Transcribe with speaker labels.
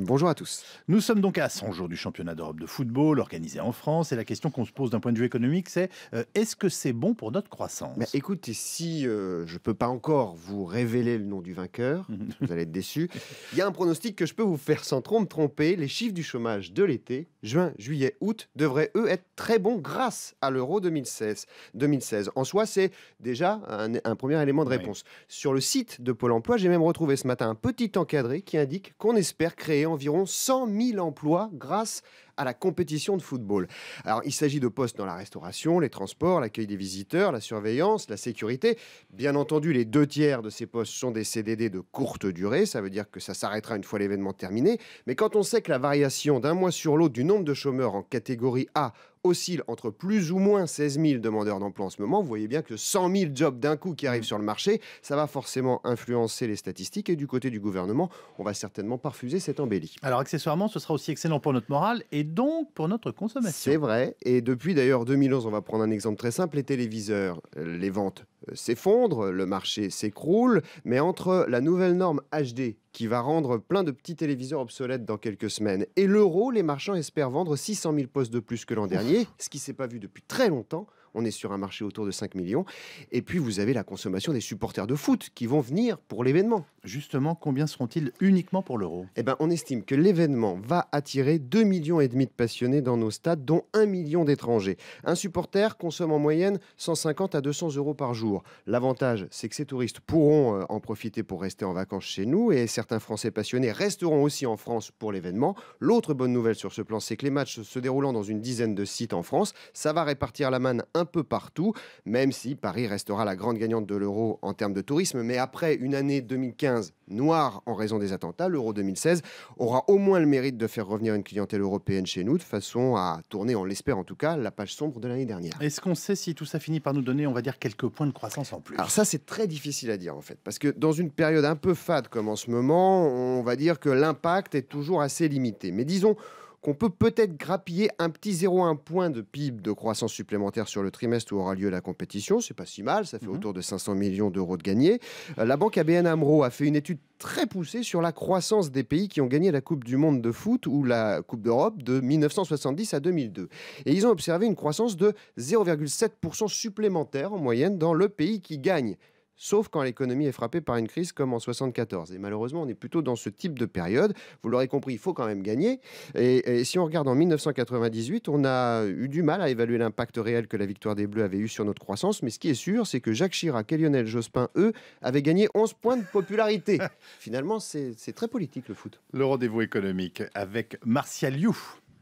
Speaker 1: Bonjour à tous. Nous sommes donc à 100 jours du championnat d'Europe de football organisé en France et la question qu'on se pose d'un point de vue économique c'est euh, est-ce que c'est bon pour notre croissance mais Écoutez, si euh, je ne peux pas encore vous révéler le nom du vainqueur, mhm. vous allez être déçus, il y a un pronostic que je peux vous faire sans trop tromper. Les chiffres du chômage de l'été, juin, juillet, août, devraient eux être très bons grâce à l'euro 2016. 2016. En soi, c'est déjà un, premier élément de réponse. Sur le site de Pôle emploi, j'ai même retrouvé ce matin un petit encadré qui indique qu'on espère créer environ 100 000 emplois grâce à la compétition de football. Alors, il s'agit de postes dans la restauration, les transports, l'accueil des visiteurs, la surveillance, la sécurité. Bien entendu, les deux tiers de ces postes sont des CDD de courte durée. Ça veut dire que ça s'arrêtera une fois l'événement terminé. Mais quand on sait que la variation d'un mois sur l'autre du nombre de chômeurs en catégorie A oscille entre plus ou moins 16 000 demandeurs d'emploi en ce moment, vous voyez bien que 100 000 jobs d'un coup qui arrivent mmh. sur le marché, ça va forcément influencer les statistiques. Et du côté du gouvernement, on va certainement parfuser cette embellie. Alors accessoirement, ce sera aussi excellent pour notre morale et donc pour notre consommation. C'est vrai. Et depuis d'ailleurs 2011, on va prendre un exemple très simple, les téléviseurs. Euh, les ventes euh, s'effondrent, le marché s'écroule, mais entre la nouvelle norme HD qui va rendre plein de petits téléviseurs obsolètes dans quelques semaines. Et l'euro, les marchands espèrent vendre 600 000 postes de plus que l'an dernier, ce qui s'est pas vu depuis très longtemps. On est sur un marché autour de 5 millions. Et puis, vous avez la consommation des supporters de foot qui vont venir pour l'événement. Justement, combien seront-ils uniquement pour l'euro Eh ben, on estime que l'événement va attirer 2,5 millions et demi de passionnés dans nos stades, dont 1 million d'étrangers. Un supporter consomme en moyenne 150 à 200 euros par jour. L'avantage, c'est que ces touristes pourront euh, en profiter pour rester en vacances chez nous et certains certains Français passionnés resteront aussi en France pour l'événement. L'autre bonne nouvelle sur ce plan, c'est que les matchs se déroulant dans une dizaine de sites en France, ça va répartir la manne un peu partout, même si Paris restera la grande gagnante de l'euro en termes de tourisme. Mais après une année 2015 noire en raison des attentats, l'euro 2016 aura au moins le mérite de faire revenir une clientèle européenne chez nous, de façon à tourner, on l'espère en tout cas, la page sombre de l'année dernière. Est-ce qu'on sait si tout ça finit par nous donner, on va dire, quelques points de croissance en plus Alors ça, c'est très difficile à dire en fait, parce que dans une période un peu fade comme en ce moment, on va dire que l'impact est toujours assez limité. Mais disons qu'on peut peut-être grappiller un petit 0,1 point de PIB de croissance supplémentaire sur le trimestre où aura lieu la compétition. C'est pas si mal, ça fait mhm. autour de 500 millions d'euros de gagnés. Euh, la banque ABN AMRO a fait une étude très poussée sur la croissance des pays qui ont gagné la Coupe du Monde de foot ou la Coupe d'Europe de 1970 à 2002. Et ils ont observé une croissance de 0,7% supplémentaire en moyenne dans le pays qui gagne sauf quand l'économie est frappée par une crise comme en 1974. Et malheureusement, on est plutôt dans ce type de période. Vous l'aurez compris, il faut quand même gagner. Et, si on regarde en 1998, on a eu du mal à évaluer l'impact réel que la victoire des Bleus avait eu sur notre croissance. Mais ce qui est sûr, c'est que Jacques Chirac et Lionel Jospin, eux, avaient gagné 11 points de popularité. Finalement, c'est très politique le foot. Le rendez-vous économique avec Martial You.